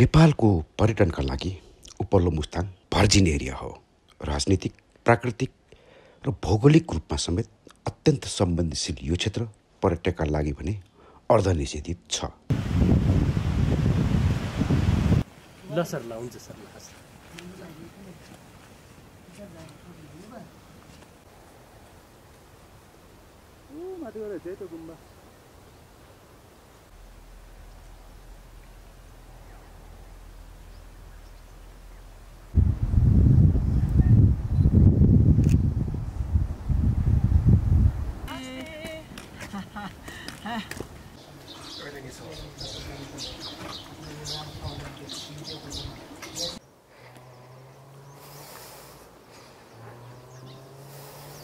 नेपालको पर्यटनका लागि उपल्लो मुस्ताङ भर्जिन एरिया हो राजनीतिक प्राकृतिक र भौगोलिक रूपमा समेत अत्यन्त सम्बन्धशील यो क्षेत्र पर्यटकका लागि भने अर्धनिषेधित छ गुम्बा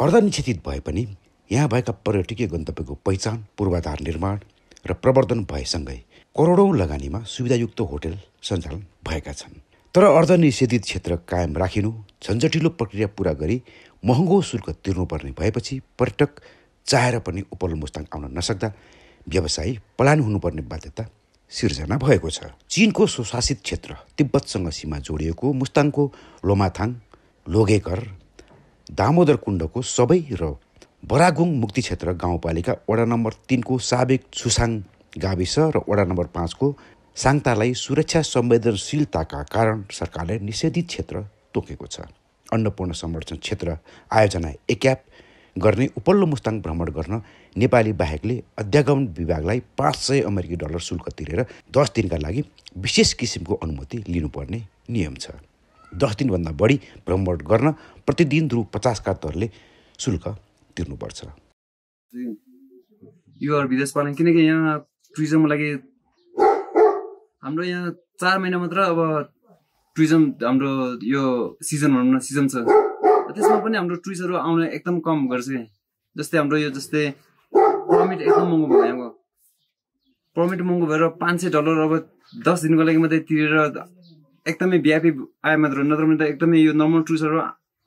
अर्धनिक्षेतित भए पनि यहाँ भएका पर्यटकीय गन्तव्यको पहिचान पूर्वाधार निर्माण र प्रवर्धन भएसँगै करोडौँ लगानीमा सुविधायुक्त होटेल सञ्चालन भएका छन् तर अर्धनिषेधित क्षेत्र कायम राखिनु झन्झटिलो प्रक्रिया पुरा गरी महँगो शुल्क तिर्नुपर्ने भएपछि पर्यटक चाहेर पनि उपल मुस्ताङ आउन नसक्दा व्यवसायी पलायन हुनुपर्ने बाध्यता सिर्जना भएको छ चिनको सुशासित क्षेत्र तिब्बतसँग सीमा जोडिएको मुस्ताङको लोमाथाङ लोगेकर दामोदर कुण्डको सबै र बरागुङ मुक्ति क्षेत्र गाउँपालिका वडा नम्बर तिनको साबेक छुसाङ गाविस र वडा नम्बर पाँचको साङतालाई सुरक्षा संवेदनशीलताका कारण सरकारले निषेधित क्षेत्र तोकेको छ अन्नपूर्ण संरक्षण क्षेत्र आयोजना एक्याप गर्ने उपल्लो मुस्ताङ भ्रमण गर्न नेपाली बाहेकले अध्यागमन विभागलाई पाँच सय अमेरिकी डलर शुल्क तिरेर दस दिनका लागि विशेष किसिमको अनुमति लिनुपर्ने नियम छ दस दिनभन्दा बढी भ्रमण गर्न प्रतिदिन रु पचास दरले शुल्क तिर्नुपर्छ युवाहरू विदेश पालन किनकि यहाँ टुरिज्मको लागि हाम्रो यहाँ चार महिना मात्र अब टुरिज्म हाम्रो यो सिजन भनौँ न सिजन छ त्यसमा पनि हाम्रो टुरिस्टहरू आउन एकदम कम गर्छ जस्तै हाम्रो यो जस्तै पर्मिट एकदम महँगो भयो यहाँको पर्मिट महँगो भएर पाँच सय डलर अब दस दिनको लागि मात्रै तिरेर एकदमै व्यापी आयो मात्र नत्र भने त एकदमै यो नर्मल टुरिस्टहरू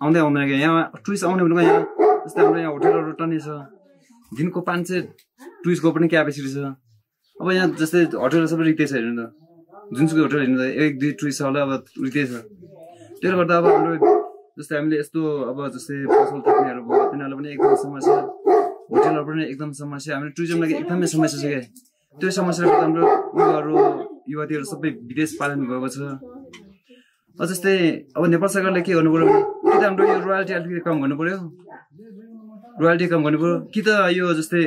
आउँदै आउँदैन क्या यहाँ टुरिस्ट आउने भनेको यहाँ जस्तै हाम्रो यहाँ होटलहरू टन्ने छ दिनको पाँच सय टुरिस्टको पनि क्यापेसिटी छ अब यहाँ जस्तै होटलहरू सबै रिक्दै छ हेर्नु त जुनसुकै होटल हेर्नु त एक दुई टुरिस्ट अब रिक्दै छ त्यसले गर्दा अब हाम्रो जस्तै हामीले यस्तो अब जस्तै पसल थाप्नेहरू भयो तिनीहरूलाई पनि एकदम समस्या होटेलहरू पनि एकदम समस्या हाम्रो टुरिज्म लागि एकदमै समस्या छ क्या त्यो समस्याले गर्दा हाम्रो युवाहरू युवतीहरू सबै विदेश पालन भएको छ जस्तै अब नेपाल सरकारले के गर्नु पऱ्यो कि त हाम्रो यो रोयल्टी अलिकति कम गर्नु पऱ्यो रोयल्टी कम गर्नु पऱ्यो कि त यो जस्तै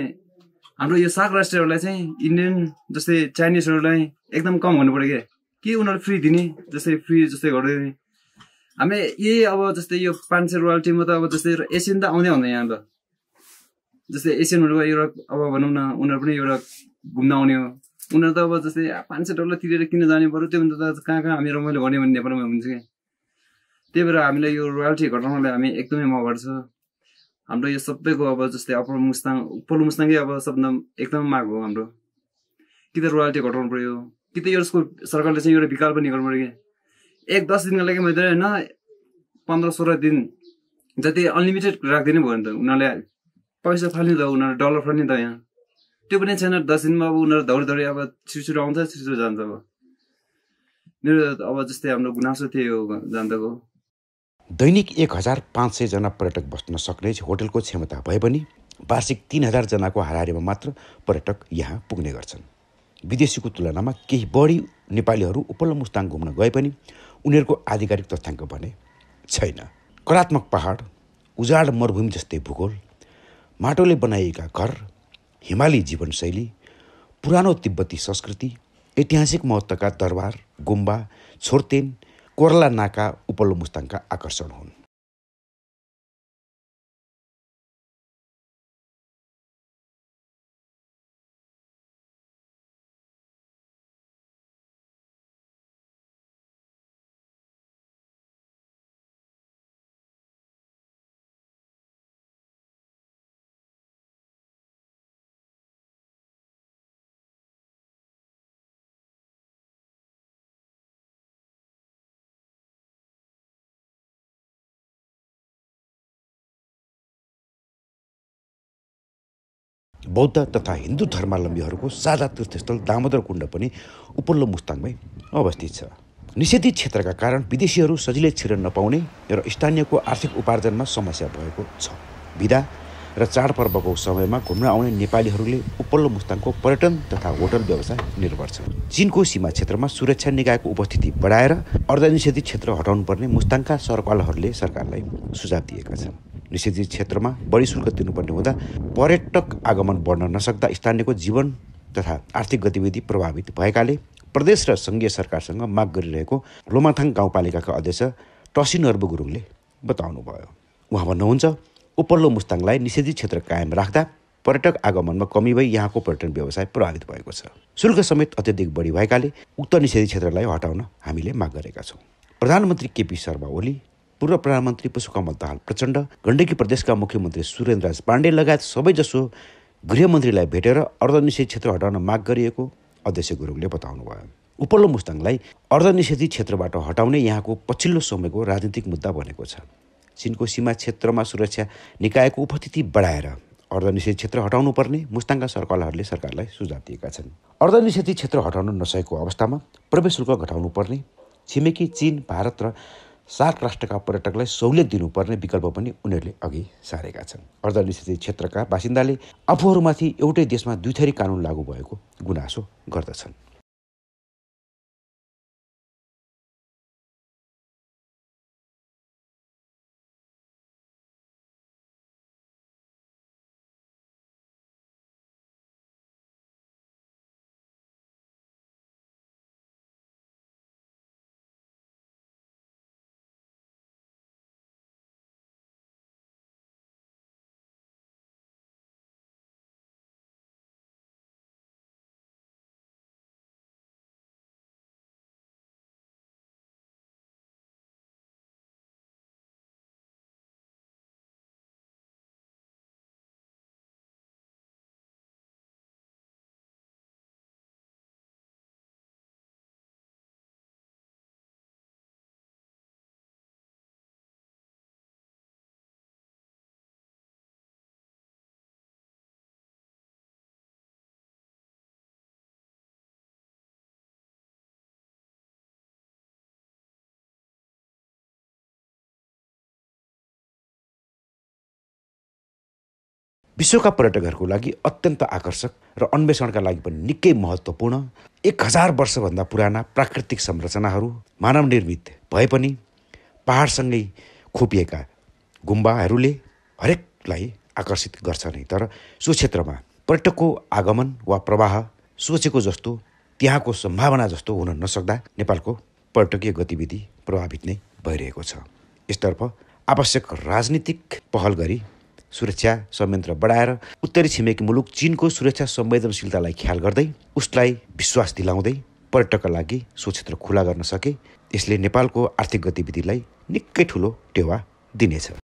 हाम्रो यो सार्क राष्ट्रहरूलाई चाहिँ इन्डियन जस्तै चाइनिजहरूलाई एकदम कम गर्नु पऱ्यो क्या के उनीहरू फ्री दिने जस्तै फ्री जस्तै गरिदिने हामी यही अब जस्तै यो पाँच सय रोयल्टीमा त अब जस्तै एसियन त आउँदै आउँदैन यहाँ त जस्तै एसियनहरू एउटा अब भनौँ न उनीहरू पनि एउटा घुम्न आउने हो उनीहरू त अब जस्तै पाँच सय डलर तिरेर किन जाने बरु त्योभन्दा त कहाँ कहाँ हामी मैले भने भने नेपालमा हुन्छ क्या त्यही भएर हामीलाई यो रोयल्टी घटाउनलाई हामी एकदमै छ हाम्रो यो सबैको अब जस्तै अप्पर मुस्ताङ उप्पर मुस्ताङकै अब सबभन्दा एकदमै माग हो हाम्रो कि त रोयल्टी घटाउनु पऱ्यो कि त यसको सरकारले चाहिँ एउटा विकल्प निकाल्नु पऱ्यो कि एक दस दिनको लागि मैले होइन पन्ध्र सोह्र दिन जति अनलिमिटेड राखिदिनु भयो नि त उनीहरूले पैसा फाल्ने त उनीहरूले डलर फाल्ने त यहाँ त्यो पनि छैन दस दिनमा अब उनीहरू दौडी दौडी अब छिरछिटो आउँछ छिरछिटो जान्छ अब मेरो अब जस्तै हाम्रो गुनासो थियो जान्दको दैनिक एक हजार पाँच सयजना पर्यटक बस्न सक्ने होटलको क्षमता भए पनि वार्षिक तिन हजारजनाको हाराहारीमा मात्र पर्यटक यहाँ पुग्ने गर्छन् विदेशीको तुलनामा केही बढी नेपालीहरू उपल्लो मुस्ताङ घुम्न गए पनि उनीहरूको आधिकारिक तथ्याङ्क भने छैन कलात्मक पहाड उजाड मरुभूमि जस्तै भूगोल माटोले बनाइएका घर हिमाली जीवनशैली पुरानो तिब्बती संस्कृति ऐतिहासिक महत्त्वका दरबार गुम्बा छोर्तेन कोर्ला नाका उपल्लो मुस्ताङका आकर्षण हुन् बौद्ध तथा हिन्दू धर्मावलम्बीहरूको साझा तीर्थस्थल दामोदर कुण्ड पनि उपल्लो मुस्ताङमै अवस्थित छ निषेधित क्षेत्रका कारण विदेशीहरू सजिलै छिर्न नपाउने र स्थानीयको आर्थिक उपार्जनमा समस्या भएको छ विदा र चाडपर्वको समयमा घुम्न आउने नेपालीहरूले उपल्लो मुस्ताङको पर्यटन तथा होटल व्यवसाय निर्भर छ चिनको सीमा क्षेत्रमा सुरक्षा निकायको उपस्थिति बढाएर अर्धनिषेधित क्षेत्र हटाउनुपर्ने मुस्ताङका सरपालहरूले सरकारलाई सुझाव दिएका छन् निषेधित क्षेत्रमा बढी शुल्क तिर्नुपर्ने हुँदा पर्यटक आगमन बढ्न नसक्दा स्थानीयको जीवन तथा आर्थिक गतिविधि प्रभावित भएकाले प्रदेश र सङ्घीय सरकारसँग माग गरिरहेको लोमाथाङ गाउँपालिकाका अध्यक्ष टसिन अर्ब गुरुङले बताउनुभयो उहाँ भन्नुहुन्छ उपल्लो मुस्ताङलाई निषेधित क्षेत्र कायम राख्दा पर्यटक आगमनमा कमी भई यहाँको पर्यटन व्यवसाय प्रभावित भएको छ शुल्क समेत अत्यधिक बढी भएकाले उक्त निषेधित क्षेत्रलाई हटाउन हामीले माग गरेका छौँ प्रधानमन्त्री केपी शर्मा ओली पूर्व प्रधानमन्त्री पुष्पकमल दाहाल प्रचण्ड गण्डकी प्रदेशका मुख्यमन्त्री सुरेन्द्र राज पाण्डे लगायत सबैजसो गृहमन्त्रीलाई भेटेर अर्धनिषेध क्षेत्र हटाउन माग गरिएको अध्यक्ष गुरुङले बताउनुभयो उपल्लो मुस्ताङलाई अर्धनिषेधी क्षेत्रबाट हटाउने यहाँको पछिल्लो समयको राजनीतिक मुद्दा बनेको छ चिनको सीमा क्षेत्रमा सुरक्षा निकायको उपस्थिति बढाएर अर्धनिषेध क्षेत्र हटाउनु पर्ने मुस्ताङका सरकारहरूले सरकारलाई सुझाव दिएका छन् अर्धनिषेधी क्षेत्र हटाउन नसकेको अवस्थामा प्रवेश शुल्क घटाउनु पर्ने छिमेकी चिन भारत र सार्क राष्ट्रका पर्यटकलाई सहुलियत दिनुपर्ने विकल्प पनि उनीहरूले अघि सारेका छन् अर्धनिषेधित क्षेत्रका बासिन्दाले आफूहरूमाथि एउटै देशमा दुई थरी कानुन लागू भएको गुनासो गर्दछन् विश्वका पर्यटकहरूको लागि अत्यन्त आकर्षक र अन्वेषणका लागि पनि निकै महत्त्वपूर्ण एक हजार वर्षभन्दा पुराना प्राकृतिक संरचनाहरू मानव निर्मित भए पनि पाहाडसँगै खोपिएका गुम्बाहरूले हरेकलाई आकर्षित गर्छ नै तर सो क्षेत्रमा पर्यटकको आगमन वा प्रवाह सोचेको जस्तो त्यहाँको सम्भावना जस्तो हुन नसक्दा नेपालको पर्यटकीय गतिविधि प्रभावित नै भइरहेको छ यसतर्फ आवश्यक राजनीतिक पहल गरी सुरक्षा संयन्त्र बढाएर उत्तरी छिमेकी मुलुक चिनको सुरक्षा संवेदनशीलतालाई ख्याल गर्दै उसलाई विश्वास दिलाउँदै पर्यटकका लागि सो क्षेत्र खुला गर्न सके यसले नेपालको आर्थिक गतिविधिलाई निकै ठुलो टेवा दिनेछ